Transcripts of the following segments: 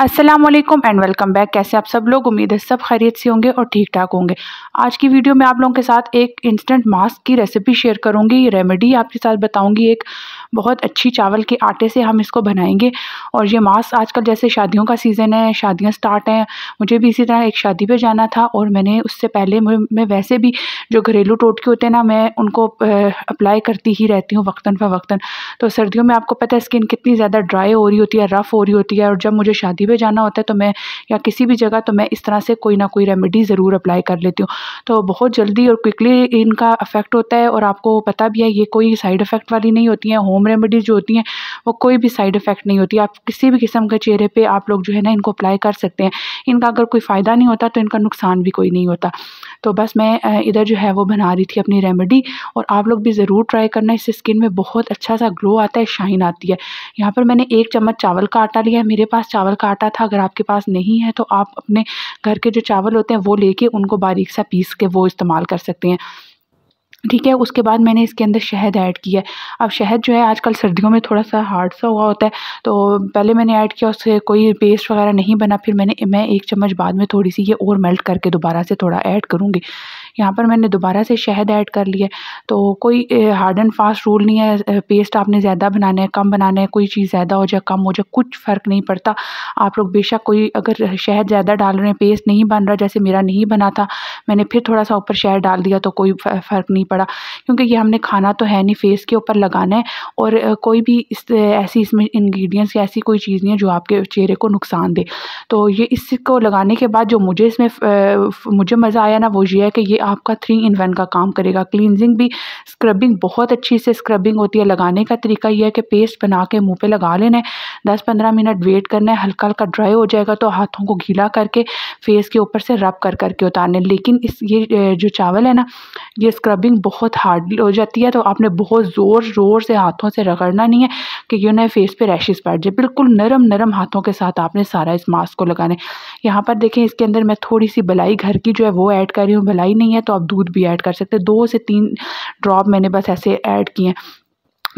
अस्सलाम वालेकुम and welcome back कैसे आप सब लोग उम्मीद है सब खैरियत से होंगे और ठीक ठाक होंगे आज की वीडियो में आप लोगों के साथ एक इंस्टेंट मास्क की रेसिपी शेयर करूंगी ये रेमेडी आपके साथ बताऊंगी एक बहुत अच्छी चावल के आटे से हम इसको बनाएंगे और ये मास्क आजकल जैसे शादियों का सीज़न है शादियाँ स्टार्ट हैं मुझे भी इसी तरह एक शादी पर जाना था और मैंने उससे पहले मैं वैसे भी जो घरेलू टोटके होते हैं ना मैं उनको अप्लाई करती ही रहती हूँ वक्ता फ़वक्ता तो सर्दियों में आपको पता है स्किन कितनी ज़्यादा ड्राई हो रही होती है रफ़ हो रही होती है और जब मुझे शादी में जाना होता है तो मैं या किसी भी जगह तो मैं इस तरह से कोई ना कोई रेमेडी ज़रूर अप्लाई कर लेती हूँ तो बहुत जल्दी और क्विकली इनका अफेक्ट होता है और आपको पता भी है ये कोई साइड इफ़ेक्ट वाली नहीं होती हैं होम रेमेडीज़ जो होती हैं वो कोई भी साइड इफ़ेक्ट नहीं होती आप किसी भी किस्म के चेहरे पर आप लोग जो है ना इनको अप्लाई कर सकते हैं इनका अगर कोई फ़ायदा नहीं होता तो इनका नुकसान भी कोई नहीं होता तो बस मैं इधर जो जो है वो बना रही थी अपनी रेमेडी और आप लोग भी ज़रूर ट्राई करना इससे स्किन में बहुत अच्छा सा ग्लो आता है शाइन आती है यहाँ पर मैंने एक चम्मच चावल का आटा लिया है मेरे पास चावल का आटा था अगर आपके पास नहीं है तो आप अपने घर के जो चावल होते हैं वो लेके उनको बारीक सा पीस के वो इस्तेमाल कर सकते हैं ठीक है उसके बाद मैंने इसके अंदर शहद ऐड किया है अब शहद जो है आजकल सर्दियों में थोड़ा सा हार्ड सा हुआ होता है तो पहले मैंने ऐड किया उससे कोई पेस्ट वगैरह नहीं बना फिर मैंने मैं एक चम्मच बाद में थोड़ी सी ये और मेल्ट करके दोबारा से थोड़ा ऐड करूँगी यहाँ पर मैंने दोबारा से शहद ऐड कर लिया तो कोई हार्ड एंड फास्ट रूल नहीं है पेस्ट आपने ज़्यादा बनाना है कम बनाना है कोई चीज़ ज़्यादा हो जाए कम हो जाए कुछ फ़र्क नहीं पड़ता आप लोग बेशक कोई अगर शहद ज़्यादा डाल रहे हैं पेस्ट नहीं बन रहा जैसे मेरा नहीं बना था मैंने फिर थोड़ा सा ऊपर शहद डाल दिया तो कोई फ़र्क नहीं पड़ा क्योंकि ये हमने खाना तो है नहीं फेस के ऊपर लगाना है और कोई भी इस ऐसी इसमें इंग्रेडिएंट्स या ऐसी कोई चीज़ नहीं है जो आपके चेहरे को नुकसान दे तो ये इसको लगाने के बाद जो मुझे इसमें मुझे मज़ा आया ना वो ये है कि ये आपका थ्री इन वन का काम करेगा क्लिनजिंग भी स्क्रबिंग बहुत अच्छी से स्क्रबिंग होती है लगाने का तरीका यह है कि पेस्ट बना के मुँह पर लगा लेना है दस पंद्रह मिनट वेट करना है हल्का हल्का ड्राई हो जाएगा तो हाथों को घीला करके फेस के ऊपर से रब कर करके उतारने लेकिन इस ये जो चावल है ना ये स्क्रबिंग बहुत हार्ड हो जाती है तो आपने बहुत ज़ोर ज़ोर से हाथों से रगड़ना नहीं है कि यू ना फेस पे रैशेस पड़ जाए बिल्कुल नरम नरम हाथों के साथ आपने सारा इस मास्क को लगाना है यहाँ पर देखें इसके अंदर मैं थोड़ी सी बलाई घर की जो है वो ऐड कर रही हूँ भलाई नहीं है है तो आप दूध भी ऐड कर सकते हैं दो से तीन ड्रॉप मैंने बस ऐसे ऐड किए हैं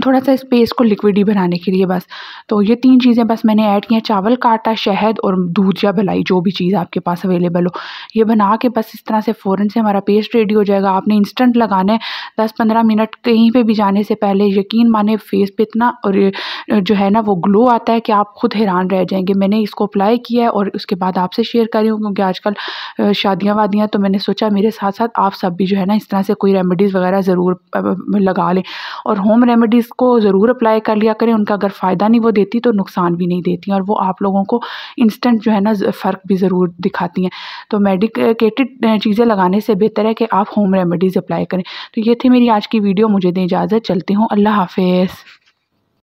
थोड़ा सा स्पेस को लिक्विडी बनाने के लिए बस तो ये तीन चीज़ें बस मैंने ऐड की हैं चावल का आटा शहद और दूध या भलाई जो भी चीज़ आपके पास अवेलेबल हो ये बना के बस इस तरह से फ़ौरन से हमारा पेस्ट रेडी हो जाएगा आपने इंस्टेंट लगाना है दस पंद्रह मिनट कहीं पे भी जाने से पहले यकीन माने फेस पे इतना और जो है ना वो ग्लो आता है कि आप खुद हैरान रह जाएंगे मैंने इसको अप्लाई किया है और उसके बाद आपसे शेयर करी हूँ क्योंकि आजकल शादियाँ वादियाँ तो मैंने सोचा मेरे साथ साथ आप सब भी जो है ना इस तरह से कोई रेमेडीज़ वगैरह ज़रूर लगा लें और होम रेमेडीज़ इसको ज़रूर अप्लाई कर लिया करें उनका अगर फ़ायदा नहीं वो देती तो नुकसान भी नहीं देती और वो आप लोगों को इंस्टेंट जो है ना फ़र्क भी ज़रूर दिखाती हैं तो मेडिकेटेड चीज़ें लगाने से बेहतर है कि आप होम रेमेडीज़ अप्लाई करें तो ये थी मेरी आज की वीडियो मुझे दें इजाज़त चलती हूँ अल्लाह हाफिज़